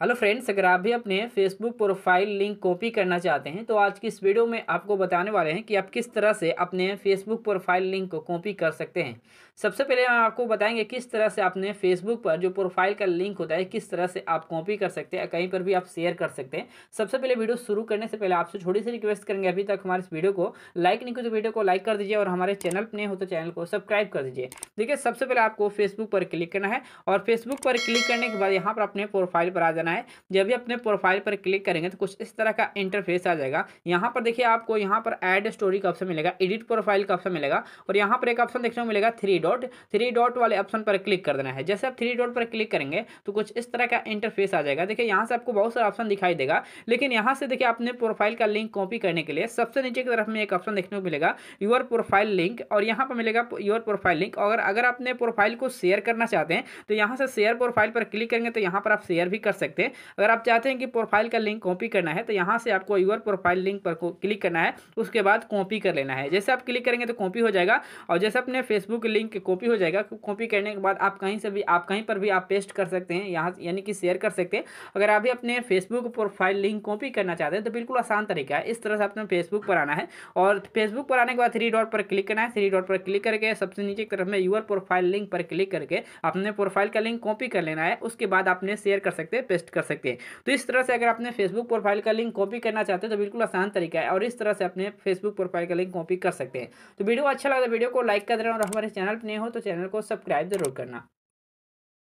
hello friends अगर आप भी अपने फेसबुक प्रोफाइल लिंक कॉपी करना चाहते हैं तो आज की इस वीडियो में आपको बताने वाले हैं कि आप किस तरह से अपने फेसबुक प्रोफाइल लिंक को कॉपी कर सकते हैं सबसे पहले हम आपको बताएंगे किस तरह से अपने फेसबुक पर जो प्रोफाइल का लिंक होता है किस तरह से आप कॉपी कर सकते हैं कहीं पर भी आप शेयर कर सकते हैं सबसे पहले वीडियो शुरू करने से पहले आपसे छोटी सी रिक्वेस्ट करेंगे अभी तक हमारे इस वीडियो को लाइक नहीं कर तो वीडियो को लाइक कर दीजिए और हमारे चैनल पर नहीं हो तो चैनल को सब्सक्राइब कर दीजिए देखिए सबसे पहले आपको फेसबुक पर क्लिक करना है और फेसबुक पर क्लिक करने के बाद यहाँ पर अपने प्रोफाइल पर आ करना है जब भी अपने प्रोफाइल पर क्लिक करेंगे तो कुछ इस तरह का इंटरफेस आ जाएगा यहाँ पर देखिए आपको यहाँ पर एड स्टोरी का ऑप्शन मिलेगा एडिट प्रोफाइल का ऑप्शन मिलेगा और यहाँ पर एक ऑप्शन देखने को मिलेगा थ्री डॉट थ्री डॉट वाले ऑप्शन पर क्लिक कर देना है जैसे आप थ्री डॉट पर क्लिक करेंगे तो कुछ इस तरह का इंटरफेस आ जाएगा देखिए यहाँ से आपको बहुत सारा ऑप्शन दिखाई देगा लेकिन यहाँ से देखिए अपने प्रोफाइल का लिंक कॉपी करने के लिए सबसे नीचे की तरफ में एक ऑप्शन देखने को मिलेगा यूर प्रोफाइल लिंक और यहाँ पर मिलेगा योर प्रोफाइल लिंक और अगर अपने प्रोफाइल को शेयर करना चाहते हैं तो यहाँ से शेयर प्रोफाइल पर क्लिक करेंगे तो यहाँ पर आप शेयर भी कर सकते सकते हैं अगर आप चाहते हैं कि प्रोफाइल का लिंक कॉपी करना है तो यहाँ से आपको यूर प्रोफाइल लिंक पर क्लिक करना है उसके बाद कॉपी कर लेना है जैसे आप क्लिक करेंगे तो कॉपी हो जाएगा और जैसे अपने फेसबुक लिंक कॉपी हो जाएगा कॉपी करने के बाद आप कहीं से भी आप कहीं पर भी आप पेस्ट कर सकते हैं यहाँ यानी कि शेयर कर सकते हैं अगर आप भी अपने फेसबुक प्रोफाइल लिंक कॉपी करना चाहते हैं तो बिल्कुल आसान तरीका है इस तरह से आपने फेसबुक पर आना है और फेसबुक पर आने के बाद थ्री डॉट पर क्लिक करना है थ्री डॉट पर क्लिक करके सबसे नीचे की तरफ में यूर प्रोफाइल लिंक पर क्लिक करके अपने प्रोफाइल का लिंक कॉपी कर लेना है उसके बाद आपने शेयर कर सकते हैं पेस्ट कर सकते हैं तो इस तरह से अगर आपने फेसबुक प्रोफाइल का लिंक कॉपी करना चाहते हैं तो बिल्कुल आसान तरीका है और इस तरह से अपने फेसबुक प्रोफाइल का लिंक कॉपी कर सकते हैं तो वीडियो अच्छा लगता है तो वीडियो को लाइक कर देना और हमारे चैनल पर नहीं हो तो चैनल को सब्सक्राइब जरूर करना